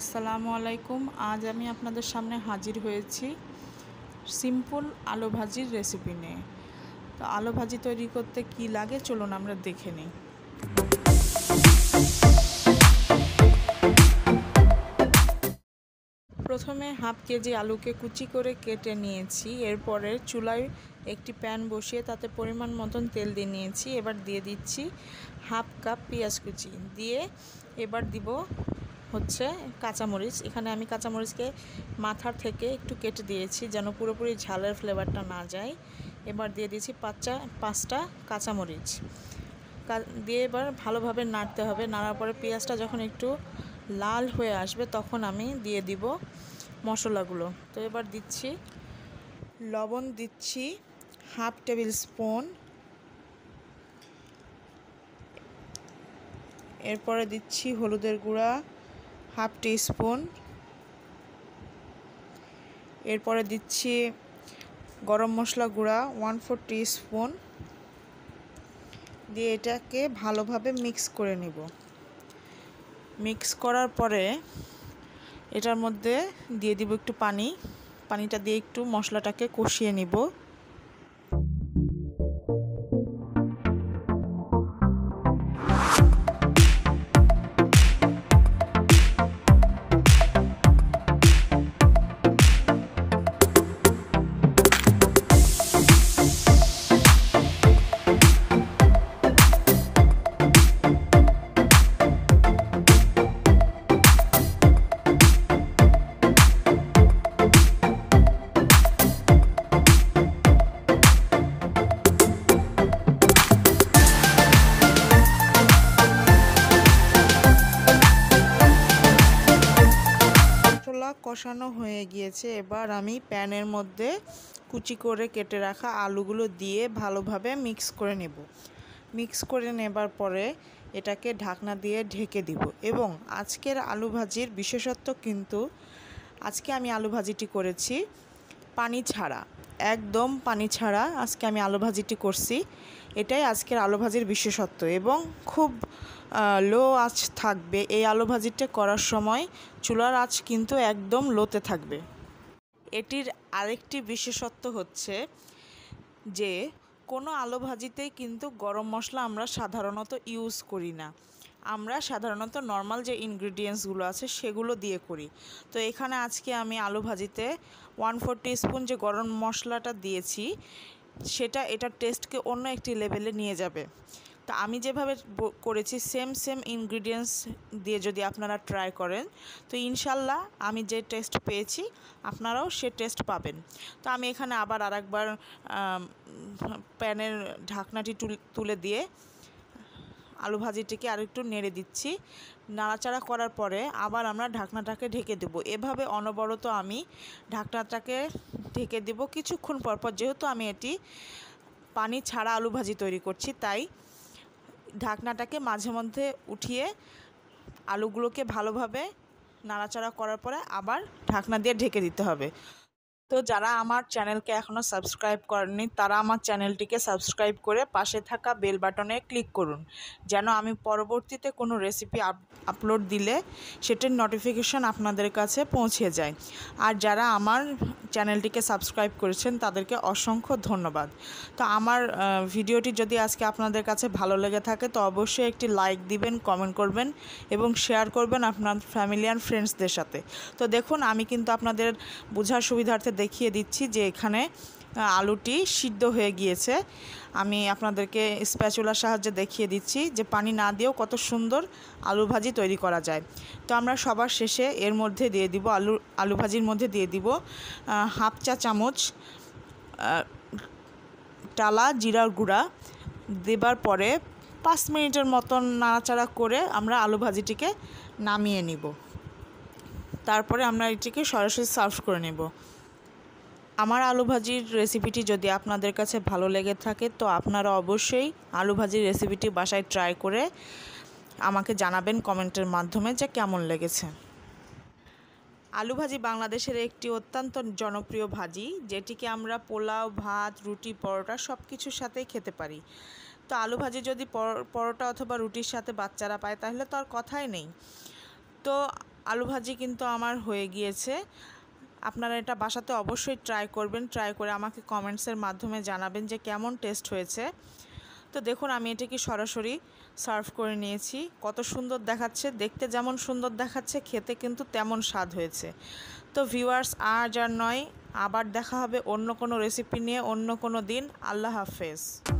আসসালামু আলাইকুম আজ আমি আপনাদের সামনে হাজির হয়েছি সিম্পল আলু ভাজির রেসিপি নিয়ে তো আলু ভাজি তৈরি করতে কি লাগে চলুন আমরা দেখে নিই প্রথমে হাফ কেজি আলুকে কুচি করে কেটে নিয়েছি এরপরে চুলায় একটি প্যান বসিয়ে তাতে পরিমাণ মতন তেল দিয়ে নিয়েছি এবার দিয়ে দিচ্ছি হাফ কাপ পেঁয়াজ কুচি দিয়ে এবার দিব হচ্ছে কাঁচামরিচ এখানে আমি কাঁচামরিচকে মাথার থেকে একটু কেটে দিয়েছি যেন পুরোপুরি ঝালের ফ্লেভারটা না যায় এবার দিয়ে দিয়েছি পাঁচটা পাঁচটা কাঁচামরিচ দিয়ে এবার ভালোভাবে নাড়তে হবে নাড়ার পরে পেঁয়াজটা যখন একটু লাল হয়ে আসবে তখন আমি দিয়ে দিব মশলাগুলো তো এবার দিচ্ছি লবণ দিচ্ছি হাফ টেবিল স্পুন এরপরে দিচ্ছি হলুদের গুঁড়া হাফ টি স্পুন এরপরে দিচ্ছি গরম মশলা গুঁড়া ওয়ান ফোর টি স্পুন দিয়ে এটাকে ভালোভাবে মিক্স করে নেব মিক্স করার পরে এটার মধ্যে দিয়ে দিব একটু পানি পানিটা দিয়ে একটু মশলাটাকে কষিয়ে নিব কষানো হয়ে গিয়েছে এবার আমি প্যানের মধ্যে কুচি করে কেটে রাখা আলুগুলো দিয়ে ভালোভাবে মিক্স করে নেব মিক্স করে নেবার পরে এটাকে ঢাকনা দিয়ে ঢেকে দিব এবং আজকের আলু ভাজির বিশেষত্ব কিন্তু আজকে আমি আলু ভাজিটি করেছি পানি ছাড়া একদম পানি ছাড়া আজকে আমি আলু ভাজিটি করছি এটাই আজকের আলু ভাজির বিশেষত্ব এবং খুব লো আঁচ থাকবে এই আলু ভাজিটা করার সময় চুলার আঁচ কিন্তু একদম লোতে থাকবে এটির আরেকটি বিশেষত্ব হচ্ছে যে কোনো আলু ভাজিতেই কিন্তু গরম মশলা আমরা সাধারণত ইউজ করি না আমরা সাধারণত নর্মাল যে ইনগ্রিডিয়েন্টসগুলো আছে সেগুলো দিয়ে করি তো এখানে আজকে আমি আলু ভাজিতে ওয়ান ফোর স্পুন যে গরম মশলাটা দিয়েছি সেটা এটার টেস্টকে অন্য একটি লেভেলে নিয়ে যাবে তা আমি যেভাবে করেছি সেম সেম ইনগ্রিডিয়েন্টস দিয়ে যদি আপনারা ট্রাই করেন তো ইনশাল্লাহ আমি যে টেস্ট পেয়েছি আপনারাও সে টেস্ট পাবেন তো আমি এখানে আবার আরেকবার প্যানের ঢাকনাটি তুলে দিয়ে আলু ভাজিটিকে আর একটু নেড়ে দিচ্ছি নাড়াচাড়া করার পরে আবার আমরা ঢাকনাটাকে ঢেকে দেব এভাবে অনবরত আমি ঢাকনাটাকে ঢেকে দেব কিছুক্ষণ পরপর যেহেতু আমি এটি পানি ছাড়া আলু ভাজি তৈরি করছি তাই ঢাকনাটাকে মাঝে মধ্যে উঠিয়ে আলুগুলোকে ভালোভাবে নাড়াচাড়া করার পরে আবার ঢাকনা দিয়ে ঢেকে দিতে হবে তো যারা আমার চ্যানেলকে এখনও সাবস্ক্রাইব করেননি তারা আমার চ্যানেলটিকে সাবস্ক্রাইব করে পাশে থাকা বেল বাটনে ক্লিক করুন যেন আমি পরবর্তীতে কোনো রেসিপি আপলোড দিলে সেটির নোটিফিকেশান আপনাদের কাছে পৌঁছে যায় আর যারা আমার চ্যানেলটিকে সাবস্ক্রাইব করেছেন তাদেরকে অসংখ্য ধন্যবাদ তো আমার ভিডিওটি যদি আজকে আপনাদের কাছে ভালো লেগে থাকে তো অবশ্যই একটি লাইক দিবেন কমেন্ট করবেন এবং শেয়ার করবেন আপনার ফ্যামিলি অ্যান্ড ফ্রেন্ডসদের সাথে তো দেখুন আমি কিন্তু আপনাদের বোঝার সুবিধার্থে দেখিয়ে দিচ্ছি যে এখানে আলুটি সিদ্ধ হয়ে গিয়েছে আমি আপনাদেরকে স্প্যাচুলার সাহায্যে দেখিয়ে দিচ্ছি যে পানি না দিয়েও কত সুন্দর আলু ভাজি তৈরি করা যায় তো আমরা সবার শেষে এর মধ্যে দিয়ে দিব আলু আলু ভাজির মধ্যে দিয়ে দিব হাফ চা চামচ টালা জিরার গুঁড়া দেবার পরে পাঁচ মিনিটের মতন নাড়াচাড়া করে আমরা আলু ভাজিটিকে নামিয়ে নিব তারপরে আমরা এটিকে সরাসরি সার্ভ করে নেব আমার আলু ভাজির রেসিপিটি যদি আপনাদের কাছে ভালো লেগে থাকে তো আপনারা অবশ্যই আলু ভাজির রেসিপিটি বাসায় ট্রাই করে আমাকে জানাবেন কমেন্টের মাধ্যমে যে কেমন লেগেছে আলু ভাজি বাংলাদেশের একটি অত্যন্ত জনপ্রিয় ভাজি যেটিকে আমরা পোলাও ভাত রুটি পরোটা সব কিছুর সাথেই খেতে পারি তো আলু ভাজি যদি পরোটা অথবা রুটির সাথে বাচ্চারা পায় তাহলে তো আর কথাই নেই তো আলু ভাজি কিন্তু আমার হয়ে গিয়েছে আপনারা এটা বাসাতে অবশ্যই ট্রাই করবেন ট্রাই করে আমাকে কমেন্টসের মাধ্যমে জানাবেন যে কেমন টেস্ট হয়েছে তো দেখুন আমি এটাকে সরাসরি সার্ভ করে নিয়েছি কত সুন্দর দেখাচ্ছে দেখতে যেমন সুন্দর দেখাচ্ছে খেতে কিন্তু তেমন স্বাদ হয়েছে তো ভিউয়ার্স আজ আর নয় আবার দেখা হবে অন্য কোনো রেসিপি নিয়ে অন্য কোনো দিন আল্লাহ হাফেজ